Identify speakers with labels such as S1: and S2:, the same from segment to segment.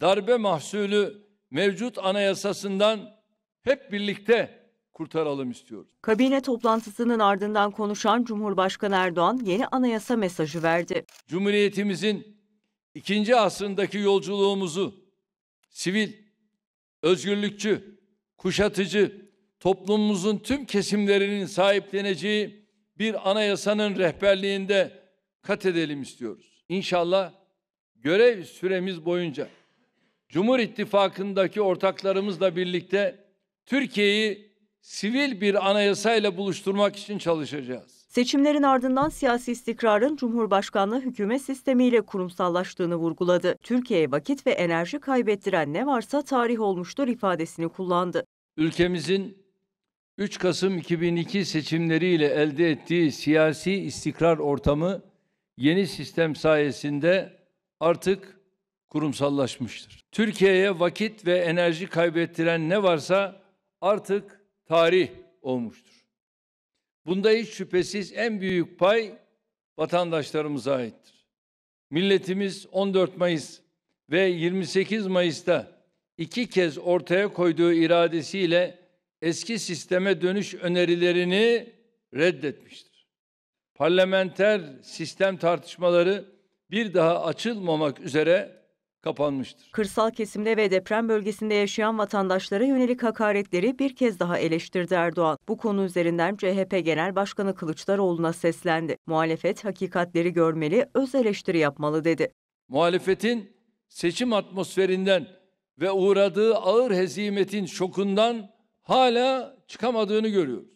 S1: darbe mahsulü mevcut anayasasından hep birlikte kurtaralım istiyoruz.
S2: Kabine toplantısının ardından konuşan Cumhurbaşkanı Erdoğan yeni anayasa mesajı verdi.
S1: Cumhuriyetimizin ikinci asrındaki yolculuğumuzu sivil, özgürlükçü, kuşatıcı, toplumumuzun tüm kesimlerinin sahipleneceği bir anayasanın rehberliğinde kat edelim istiyoruz. İnşallah görev süremiz boyunca Cumhur İttifakı'ndaki ortaklarımızla birlikte Türkiye'yi sivil bir anayasayla buluşturmak için çalışacağız.
S2: Seçimlerin ardından siyasi istikrarın Cumhurbaşkanlığı hükümet sistemiyle kurumsallaştığını vurguladı. Türkiye'ye vakit ve enerji kaybettiren ne varsa tarih olmuştur ifadesini kullandı. Ülkemizin
S1: 3 Kasım 2002 seçimleriyle elde ettiği siyasi istikrar ortamı yeni sistem sayesinde artık kurumsallaşmıştır. Türkiye'ye vakit ve enerji kaybettiren ne varsa artık tarih olmuştur. Bunda hiç şüphesiz en büyük pay vatandaşlarımıza aittir. Milletimiz 14 Mayıs ve 28 Mayıs'ta iki kez ortaya koyduğu iradesiyle eski sisteme dönüş önerilerini reddetmiştir. Parlamenter sistem tartışmaları bir daha açılmamak üzere
S2: kapanmıştır. Kırsal kesimde ve deprem bölgesinde yaşayan vatandaşlara yönelik hakaretleri bir kez daha eleştirdi Erdoğan. Bu konu üzerinden CHP Genel Başkanı Kılıçdaroğlu'na seslendi. Muhalefet hakikatleri görmeli, öz eleştiri yapmalı dedi. Muhalefetin seçim
S1: atmosferinden ve uğradığı ağır hezimetin şokundan hala çıkamadığını görüyoruz.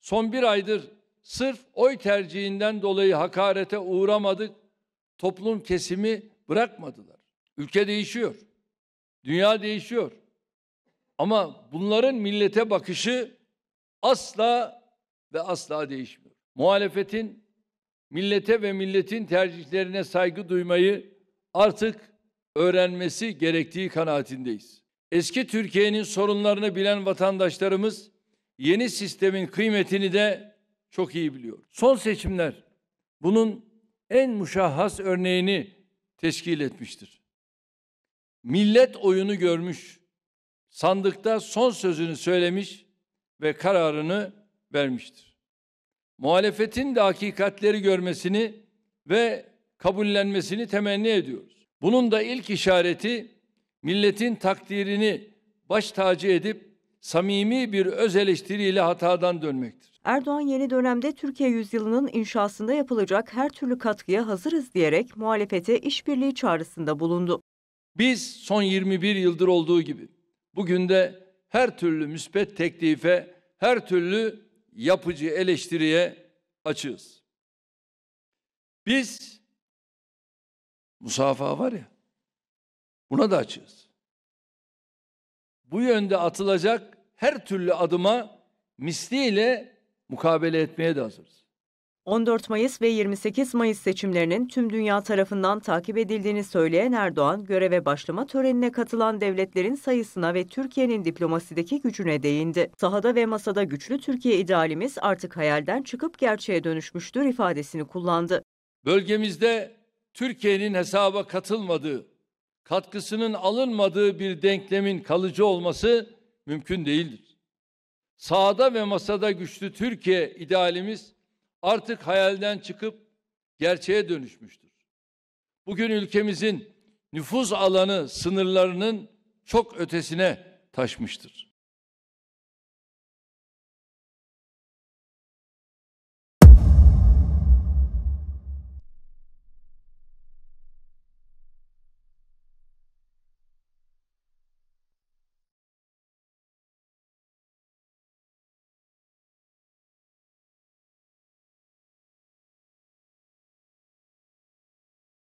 S1: Son bir aydır sırf oy tercihinden dolayı hakarete uğramadık, toplum kesimi bırakmadılar. Ülke değişiyor. Dünya değişiyor. Ama bunların millete bakışı asla ve asla değişmiyor. Muhalefetin millete ve milletin tercihlerine saygı duymayı artık öğrenmesi gerektiği kanaatindeyiz. Eski Türkiye'nin sorunlarını bilen vatandaşlarımız yeni sistemin kıymetini de çok iyi biliyor. Son seçimler bunun en muşahhas örneğini teşkil etmiştir. Millet oyunu görmüş, sandıkta son sözünü söylemiş ve kararını vermiştir. Muhalefetin de hakikatleri görmesini ve kabullenmesini temenni ediyoruz. Bunun da ilk işareti milletin takdirini baş tacı edip samimi bir öz eleştiriyle hatadan dönmektir.
S2: Erdoğan yeni dönemde Türkiye yüzyılının inşasında yapılacak her türlü katkıya hazırız diyerek muhalefete işbirliği çağrısında bulundu. Biz son 21 yıldır olduğu gibi bugün de her türlü müspet
S1: teklife, her türlü yapıcı eleştiriye açığız. Biz musafaha var ya buna da açığız bu yönde atılacak her
S2: türlü adıma misliyle mukabele etmeye de hazırız. 14 Mayıs ve 28 Mayıs seçimlerinin tüm dünya tarafından takip edildiğini söyleyen Erdoğan, göreve başlama törenine katılan devletlerin sayısına ve Türkiye'nin diplomasideki gücüne değindi. Sahada ve masada güçlü Türkiye idealimiz artık hayalden çıkıp gerçeğe dönüşmüştür ifadesini kullandı. Bölgemizde Türkiye'nin hesaba katılmadığı
S1: katkısının alınmadığı bir denklemin kalıcı olması mümkün değildir. Sağda ve masada güçlü Türkiye idealimiz artık hayalden çıkıp gerçeğe dönüşmüştür. Bugün ülkemizin nüfuz alanı sınırlarının çok ötesine taşmıştır.